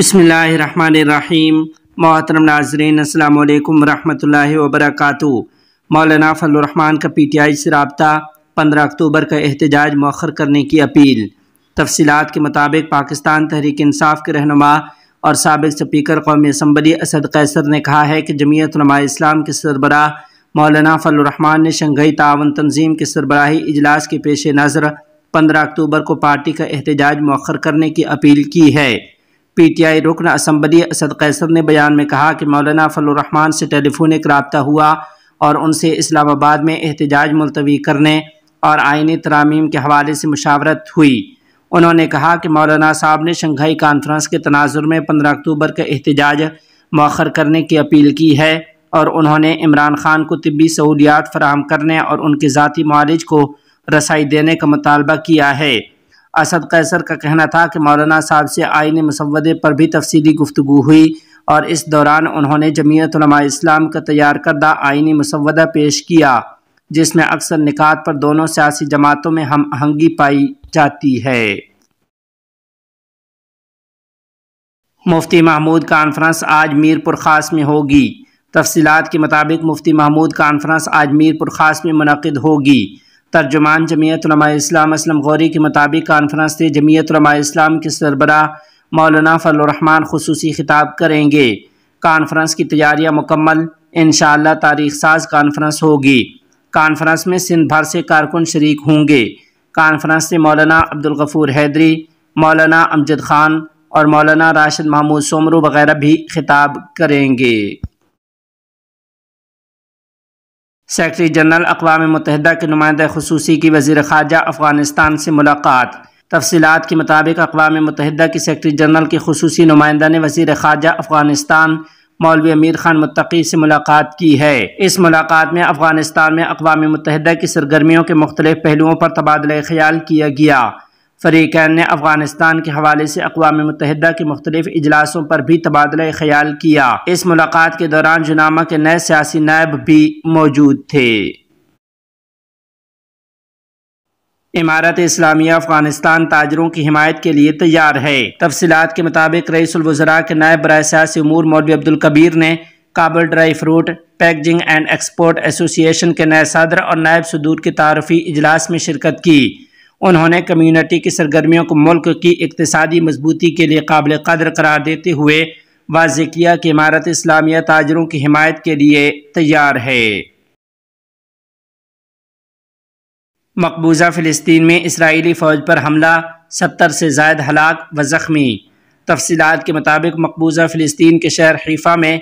बसमीम मोहतरम नाजरन अल्लाम वरहमल वर्क मौलाना फ़लरहमान का पी टी आई से रबता पंद्रह अक्टूबर का एहतजाज मौखर करने की अपील तफसीत के मुताबिक पाकिस्तान तहरीक इंसाफ के रहनमा और सबक स्पीकर कौमी असम्बली असद कैसर ने कहा है कि जमीयत इस्लाम के सरबरा मौलाना फ़लरहमान ने शंघई तावन तंजीम के सरबराही इजलास के पेश नज़र पंद्रह अक्टूबर को पार्टी का एहतजाज मौखर करने की अपील की है पी टी आई रुकन असम्बली असद कैसर ने बयान में कहा कि मौलाना फलरहमान से टेलीफोनिक रबता हुआ और उनसे इस्लामाबाद में एहतजाज मुलतवी करने और आइनी तरामीम के हवाले से मुशावरत हुई उन्होंने कहा कि मौलाना साहब ने शंघाई कॉन्फ्रेंस के तनाजुर में पंद्रह अक्टूबर का एहतजाज मौखर करने की अपील की है और उन्होंने इमरान खान को तबी सहूलियात फराहम करने और उनके ज़ाती मालिज को रसाई देने का मतालबा किया है असद कैसर का कहना था कि मौलाना साहब से आइन मसवदे पर भी तफसीली गुफ्तु हुई और इस दौरान उन्होंने जमीयत इस्लाम का तैयार करदा आइनी मसवदा पेश किया जिसमें अक्सर निकात पर दोनों सियासी जमातों में हम आहंगी पाई जाती है मुफ्ती महमूद कॉन्फ्रेंस आज मीरपुर खास में होगी तफसीत के मुताबिक मुफ्ती महमूद कॉन्फ्रेंस आज मीरपुर खास में मनद होगी तर्जुमान जमीयतलमा इस्लाम असलम गौरी के मुताबिक कॉन्फ्रेंस से जमीयतलमा इस्लाम के सरबरा मौलाना फलरहमान खसूस खिताब करेंगे कॉन्फ्रेंस की तैयारियाँ मुकम्मल इन तारीख साज कॉन्फ्रेंस होगी कॉन्फ्रेंस में सिंध भर से कारकुन शरीक होंगे कॉन्फ्रेंस से मौलाना अब्दुलगफूर हैदरी मौलाना अमजद खान और मौलाना राशिद महमूद सोमरू वगैरह भी खिताब करेंगे सेक्रटरी जनरल अकवा मतहदा के नुमाइंदे खसूसी की वजीर खारजा अफगानिस्तान से मुलाकात तफसीत के मुताबिक अकवा मतहदा की सेक्रटरी जनरल के खसूसी नुमाइंदा ने वजीर खारजा अफगानिस्तान मौलवी अमीर खान मुतकी से मुलाकात की है इस मुलाकात में अफगानिस्तान में अकवा मतहदा की सरगर्मियों के मुख्तलिफ पहलुओं पर तबादला ख्याल किया गया फरीकैन ने अफगानिस्तान के हवाले से अकवा मुतहदा के मुख्तलिफ इजलासों पर भी तबादला ख्याल किया इस मुलाकात के दौरान जुनामा के नए सियासी नायब भी मौजूद थे इमारत इस्लामिया अफगानिस्तान ताजरों की हिमायत के लिए तैयार है तफसीत के मुताबिक रईसलवजरा के नायब बर सियासी अमूर मौलवी अब्दुल कबीर ने Kabul dry fruit packaging and export association के नए सदर और नायब सदूर के तारफ़ी इजलास में शिरकत की उन्होंने कम्यूनिटी की सरगर्मियों को मुल्क की इकतदी मजबूती के लिए काबिल कदर करार देते हुए वाज किया कि इमारत इस्लामिया ताजरों की हिमायत के लिए तैयार है मकबूजा फ़लस्तीन में इसराइली फ़ौज पर हमला सत्तर से जायद हलाक व ज़ख्मी तफसीत के मुताबिक मकबूजा फ़लस्तीन के शहर हरीफा में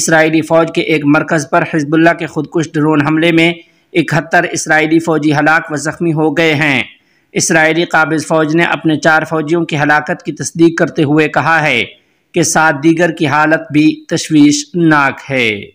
इसराइली फ़ौज के एक मरकज़ पर हिजबुल्ला के खुदकुश ड्रोन हमले में इकहत्तर इसराइली फ़ौजी हलाक व ज़ख्मी हो गए हैं इसराइली काबिज फ़ौज ने अपने चार फौजियों की हलाकत की तस्दीक करते हुए कहा है कि सात दीगर की हालत भी तशवीशनाक है